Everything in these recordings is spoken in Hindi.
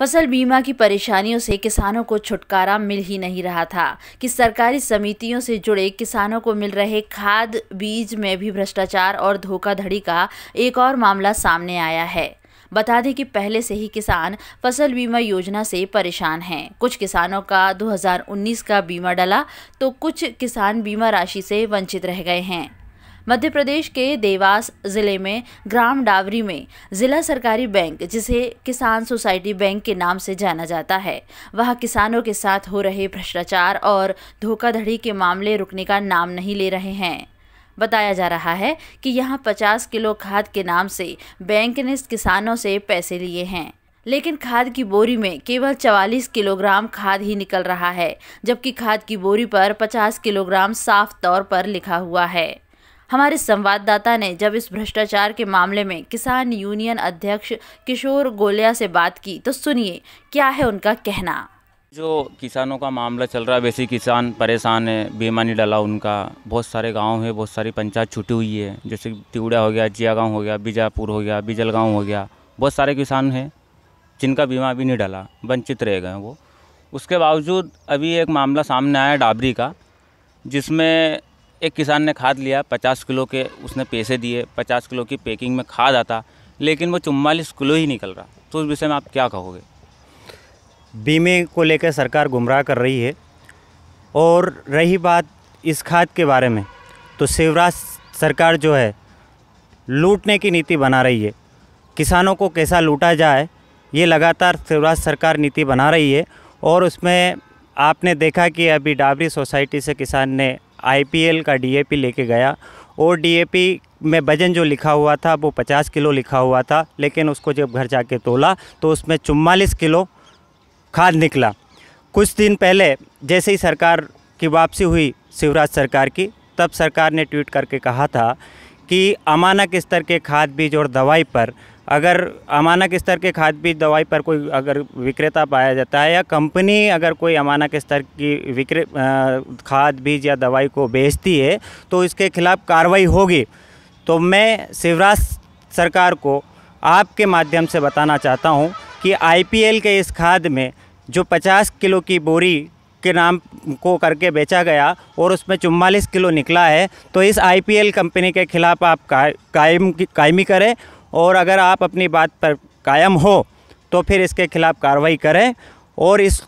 फसल बीमा की परेशानियों से किसानों को छुटकारा मिल ही नहीं रहा था कि सरकारी समितियों से जुड़े किसानों को मिल रहे खाद बीज में भी भ्रष्टाचार और धोखाधड़ी का एक और मामला सामने आया है बता दें कि पहले से ही किसान फसल बीमा योजना से परेशान हैं कुछ किसानों का 2019 का बीमा डला तो कुछ किसान बीमा राशि से वंचित रह गए हैं मध्य प्रदेश के देवास ज़िले में ग्राम डावरी में ज़िला सरकारी बैंक जिसे किसान सोसाइटी बैंक के नाम से जाना जाता है वहां किसानों के साथ हो रहे भ्रष्टाचार और धोखाधड़ी के मामले रुकने का नाम नहीं ले रहे हैं बताया जा रहा है कि यहां 50 किलो खाद के नाम से बैंक ने किसानों से पैसे लिए हैं लेकिन खाद की बोरी में केवल 44 किलोग्राम खाद ही निकल रहा है जबकि खाद की बोरी पर 50 किलोग्राम साफ तौर पर लिखा हुआ है हमारे संवाददाता ने जब इस भ्रष्टाचार के मामले में किसान यूनियन अध्यक्ष किशोर गोलिया से बात की तो सुनिए क्या है उनका कहना जो किसानों का मामला चल रहा है वैसे किसान परेशान है बीमा नहीं डाला उनका बहुत सारे गांव है बहुत सारी पंचायत छुटी हुई है जैसे तिवड़ा हो गया जिया गांव हो गया बीजापुर हो गया बिजल गांव हो गया बहुत सारे किसान हैं जिनका बीमा अभी नहीं डाला वंचित रह गए वो उसके बावजूद अभी एक मामला सामने आया डाबरी का जिसमें एक किसान ने खाद लिया पचास किलो के उसने पैसे दिए पचास किलो की पैकिंग में खाद आता लेकिन वो चुम्बालीस किलो ही निकल रहा तो उस विषय में आप क्या कहोगे बीमे को लेकर सरकार गुमराह कर रही है और रही बात इस खाद के बारे में तो शिवराज सरकार जो है लूटने की नीति बना रही है किसानों को कैसा लूटा जाए ये लगातार शिवराज सरकार नीति बना रही है और उसमें आपने देखा कि अभी डाबरी सोसाइटी से किसान ने आईपीएल का डीएपी लेके गया और डीएपी में वजन जो लिखा हुआ था वो 50 किलो लिखा हुआ था लेकिन उसको जब घर जाके तोला तो उसमें चुम्बालीस किलो खाद निकला कुछ दिन पहले जैसे ही सरकार की वापसी हुई शिवराज सरकार की तब सरकार ने ट्वीट करके कहा था कि अमानक स्तर के खाद बीज और दवाई पर अगर अमानक स्तर के खाद बीज दवाई पर कोई अगर विक्रेता पाया जाता है या कंपनी अगर कोई अमानक स्तर की विक्रे खाद बीज या दवाई को बेचती है तो इसके खिलाफ़ कार्रवाई होगी तो मैं शिवराज सरकार को आपके माध्यम से बताना चाहता हूं कि आईपीएल के इस खाद में जो 50 किलो की बोरी के नाम को करके बेचा गया और उसमें चुम्बालीस किलो निकला है तो इस आईपीएल कंपनी के खिलाफ आप कायम कायमी करें और अगर आप अपनी बात पर कायम हो तो फिर इसके खिलाफ कार्रवाई करें और इस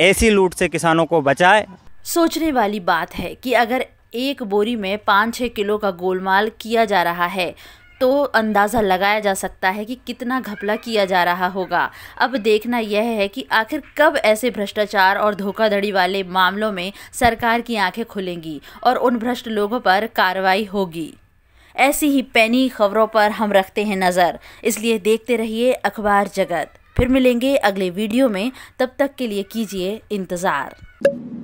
ऐसी लूट से किसानों को बचाए सोचने वाली बात है कि अगर एक बोरी में पाँच छः किलो का गोलमाल किया जा रहा है तो अंदाज़ा लगाया जा सकता है कि कितना घपला किया जा रहा होगा अब देखना यह है कि आखिर कब ऐसे भ्रष्टाचार और धोखाधड़ी वाले मामलों में सरकार की आंखें खुलेंगी और उन भ्रष्ट लोगों पर कार्रवाई होगी ऐसी ही पैनी खबरों पर हम रखते हैं नज़र इसलिए देखते रहिए अखबार जगत फिर मिलेंगे अगले वीडियो में तब तक के लिए कीजिए इंतज़ार